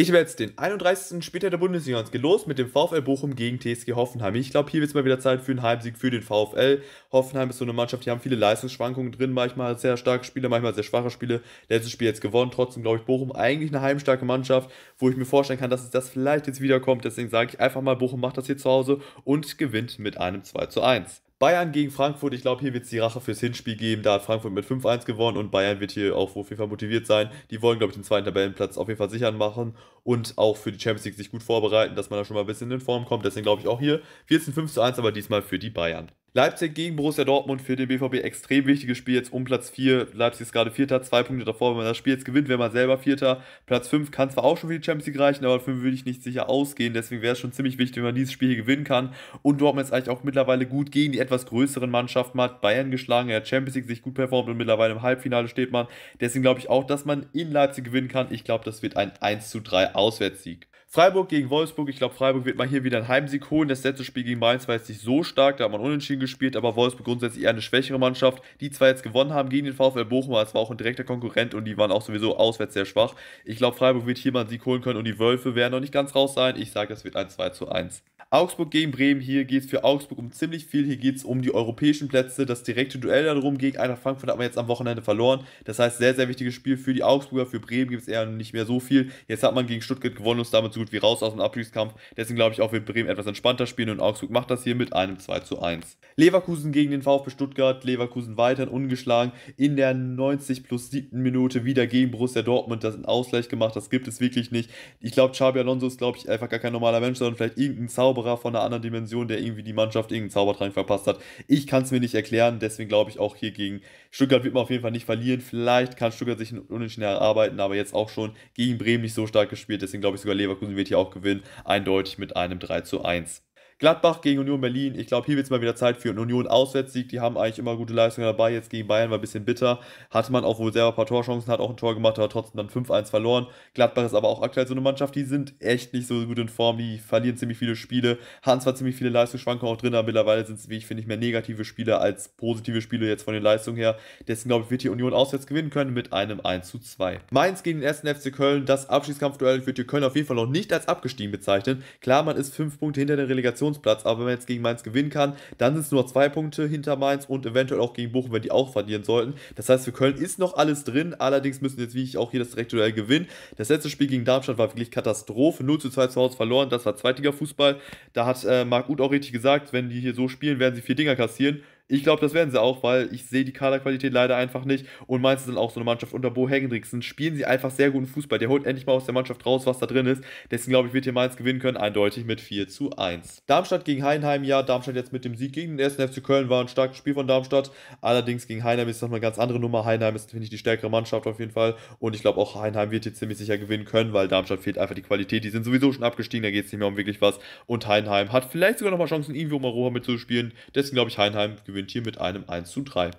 Ich werde jetzt den 31. Spieltag der Bundesliga uns gelost mit dem VfL Bochum gegen TSG Hoffenheim. Ich glaube, hier wird es mal wieder Zeit für einen Heimsieg für den VfL. Hoffenheim ist so eine Mannschaft, die haben viele Leistungsschwankungen drin, manchmal sehr starke Spiele, manchmal sehr schwache Spiele. Letztes Spiel jetzt gewonnen, trotzdem glaube ich Bochum eigentlich eine heimstarke Mannschaft, wo ich mir vorstellen kann, dass es das vielleicht jetzt wiederkommt. Deswegen sage ich einfach mal, Bochum macht das hier zu Hause und gewinnt mit einem 2 zu 1. Bayern gegen Frankfurt, ich glaube, hier wird es die Rache fürs Hinspiel geben. Da hat Frankfurt mit 5-1 gewonnen und Bayern wird hier auch auf jeden Fall motiviert sein. Die wollen, glaube ich, den zweiten Tabellenplatz auf jeden Fall sichern machen und auch für die Champions League sich gut vorbereiten, dass man da schon mal ein bisschen in Form kommt. Deswegen glaube ich auch hier 14-5 zu 1, aber diesmal für die Bayern. Leipzig gegen Borussia Dortmund für den BVB extrem wichtiges Spiel jetzt um Platz 4. Leipzig ist gerade Vierter, zwei Punkte davor. Wenn man das Spiel jetzt gewinnt, wäre man selber Vierter. Platz 5 kann zwar auch schon für die Champions League reichen, aber 5 würde ich nicht sicher ausgehen. Deswegen wäre es schon ziemlich wichtig, wenn man dieses Spiel hier gewinnen kann. Und Dortmund ist eigentlich auch mittlerweile gut gegen die etwas größeren Mannschaften. Man hat Bayern geschlagen, er hat Champions League sich gut performt und mittlerweile im Halbfinale steht man. Deswegen glaube ich auch, dass man in Leipzig gewinnen kann. Ich glaube, das wird ein 1 zu 3 Auswärtssieg. Freiburg gegen Wolfsburg. Ich glaube, Freiburg wird mal hier wieder einen Heimsieg holen. Das letzte Spiel gegen Mainz war jetzt nicht so stark, da hat man unentschieden gespielt, aber Wolfsburg grundsätzlich eher eine schwächere Mannschaft, die zwar jetzt gewonnen haben gegen den VfL Bochum, aber es war auch ein direkter Konkurrent und die waren auch sowieso auswärts sehr schwach. Ich glaube, Freiburg wird hier mal einen Sieg holen können und die Wölfe werden noch nicht ganz raus sein. Ich sage, es wird ein 2 zu 1. Augsburg gegen Bremen, hier geht es für Augsburg um ziemlich viel, hier geht es um die europäischen Plätze, das direkte Duell darum gegen Eintracht Frankfurt hat man jetzt am Wochenende verloren, das heißt sehr, sehr wichtiges Spiel für die Augsburger, für Bremen gibt es eher nicht mehr so viel, jetzt hat man gegen Stuttgart gewonnen und ist damit so gut wie raus aus dem Abstiegskampf, deswegen glaube ich auch wird Bremen etwas entspannter spielen und Augsburg macht das hier mit einem 2 zu 1. Leverkusen gegen den VfB Stuttgart, Leverkusen weiterhin ungeschlagen, in der 90 plus 7. Minute wieder gegen Borussia Dortmund, das ein Ausgleich gemacht, das gibt es wirklich nicht, ich glaube Xabi Alonso ist glaube ich einfach gar kein normaler Mensch, sondern vielleicht irgendein Zauber Zauberer von einer anderen Dimension, der irgendwie die Mannschaft irgendeinen Zaubertrank verpasst hat. Ich kann es mir nicht erklären, deswegen glaube ich auch hier gegen Stuttgart wird man auf jeden Fall nicht verlieren. Vielleicht kann Stuttgart sich Unentschieden erarbeiten, aber jetzt auch schon gegen Bremen nicht so stark gespielt. Deswegen glaube ich sogar Leverkusen wird hier auch gewinnen, eindeutig mit einem 3 zu 1. Gladbach gegen Union Berlin. Ich glaube, hier wird es mal wieder Zeit für einen Union-Auswärtssieg. Die haben eigentlich immer gute Leistungen dabei. Jetzt gegen Bayern war ein bisschen bitter. Hatte man auch wohl selber ein paar Torchancen, hat auch ein Tor gemacht, aber trotzdem dann 5-1 verloren. Gladbach ist aber auch aktuell so eine Mannschaft, die sind echt nicht so gut in Form. Die verlieren ziemlich viele Spiele, haben zwar ziemlich viele Leistungsschwankungen auch drin, aber mittlerweile sind es, wie ich finde, mehr negative Spiele als positive Spiele jetzt von den Leistungen her. Deswegen glaube ich, wird die Union auswärts gewinnen können mit einem 1-2. Mainz gegen den 1. FC Köln. Das Abschiedskampfduell wird hier Köln auf jeden Fall noch nicht als abgestiegen bezeichnen. Klar, man ist 5 Punkte hinter der Relegation Relegationsplatz. Aber wenn man jetzt gegen Mainz gewinnen kann, dann sind es nur noch zwei Punkte hinter Mainz und eventuell auch gegen Bochum, wenn die auch verlieren sollten. Das heißt, für Köln ist noch alles drin. Allerdings müssen jetzt, wie ich auch hier das direkte Duell gewinnen. Das letzte Spiel gegen Darmstadt war wirklich Katastrophe. 0 zu 2 zu Hause verloren. Das war zweitiger fußball Da hat äh, Marc Uth auch richtig gesagt, wenn die hier so spielen, werden sie vier Dinger kassieren. Ich glaube, das werden sie auch, weil ich sehe die Kaderqualität leider einfach nicht. Und Mainz ist dann auch so eine Mannschaft unter Bo Hendrickson. Spielen sie einfach sehr guten Fußball. Der holt endlich mal aus der Mannschaft raus, was da drin ist. Deswegen glaube ich, wird hier Mainz gewinnen können, eindeutig mit 4 zu 1. Darmstadt gegen Heinheim. ja, Darmstadt jetzt mit dem Sieg gegen den 1. FC Köln war ein starkes Spiel von Darmstadt. Allerdings gegen Heinheim ist das mal eine ganz andere Nummer. Heinheim ist, finde ich, die stärkere Mannschaft auf jeden Fall. Und ich glaube auch, Heinheim wird hier ziemlich sicher gewinnen können, weil Darmstadt fehlt einfach die Qualität. Die sind sowieso schon abgestiegen, da geht es nicht mehr um wirklich was. Und Heinheim hat vielleicht sogar noch mal Chancen, irgendwie um Europa mitzuspielen. Deswegen glaube ich, Heidenheim gewinnt hier mit einem 1 zu 3.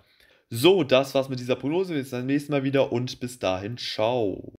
So, das war's mit dieser Prognose. Wir sehen uns beim nächsten Mal wieder und bis dahin, ciao.